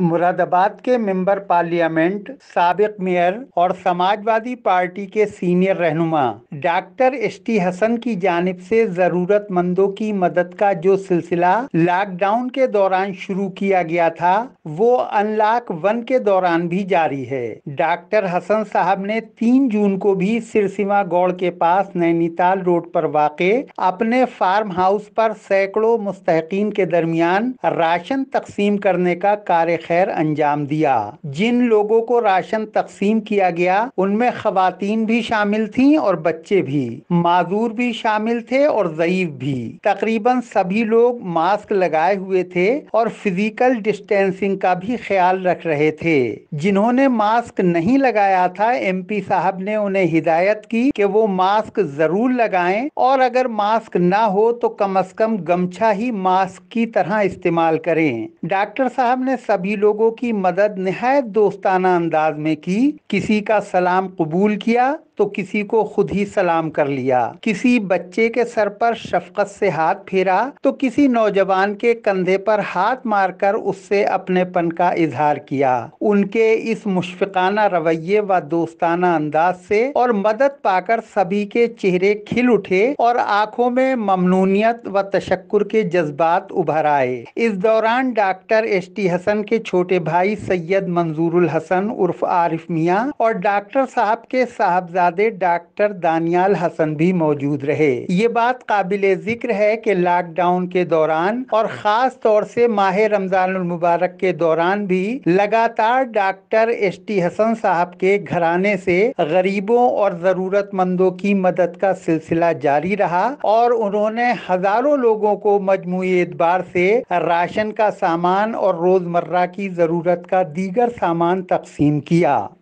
मुरादाबाद के member parliament सबक mayor और समाजवादी पार्टी के सीनियर रहनुमा डॉक्टर एस टी हसन की जानब से ज़रूरतमंदों की मदद का जो सिलसिला लॉकडाउन के दौरान शुरू किया गया था वो अनलॉक वन के दौरान भी जारी है डॉक्टर हसन साहब ने तीन जून को भी सिरसिमा गौड़ के पास नैनीताल रोड पर वाक़ अपने फार्म हाउस पर सैकड़ों मुस्तकिन के दरमियान राशन तकसीम करने का कार्य खैर अंजाम दिया जिन लोगों को राशन तकसीम किया गया उनमें खातन भी शामिल थी और बच्चे भी माजूर भी शामिल थे और जयीफ भी तकरीबन सभी लोग मास्क लगाए हुए थे और फिजिकल डिस्टेंसिंग का भी ख्याल रख रहे थे जिन्होंने मास्क नहीं लगाया था पी साहब ने उन्हें हिदायत की कि वो मास्क जरूर लगाए और अगर मास्क ना हो तो कम अज कम गमछा ही मास्क की तरह इस्तेमाल करें डॉक्टर साहब ने सभी सभी लोगों की मदद नहायत दोस्ताना अंदाज में की किसी का सलाम कबूल किया तो किसी को खुद ही सलाम कर लिया किसी बच्चे के सर पर शफकत से हाथ फेरा तो किसी नौजवान के कंधे पर हाथ मारकर उससे अपने पन का इजहार किया उनके इस मुशफिकाना रवैये व दोस्ताना अंदाज से और मदद पाकर सभी के चेहरे खिल उठे और आंखों में ममनूनियत व तशक्कुर के जज्बात उभर आए इस दौरान डॉक्टर एस टी हसन के छोटे भाई सैयद मंजूरुल हसन उर्फ आरिफ मियाँ और डॉक्टर साहब के साहबजा साहबजादे डॉक्टर दानियाल हसन भी मौजूद रहे ये बात काबिल जिक्र है कि लॉकडाउन के दौरान और खास तौर से माह रमजान मुबारक के दौरान भी लगातार डॉक्टर एस टी हसन साहब के घराने से गरीबों और जरूरतमंदों की मदद का सिलसिला जारी रहा और उन्होंने हजारों लोगों को मजमू एतबार से राशन का सामान और रोजमर्रा की जरूरत का दीगर सामान तकसीम किया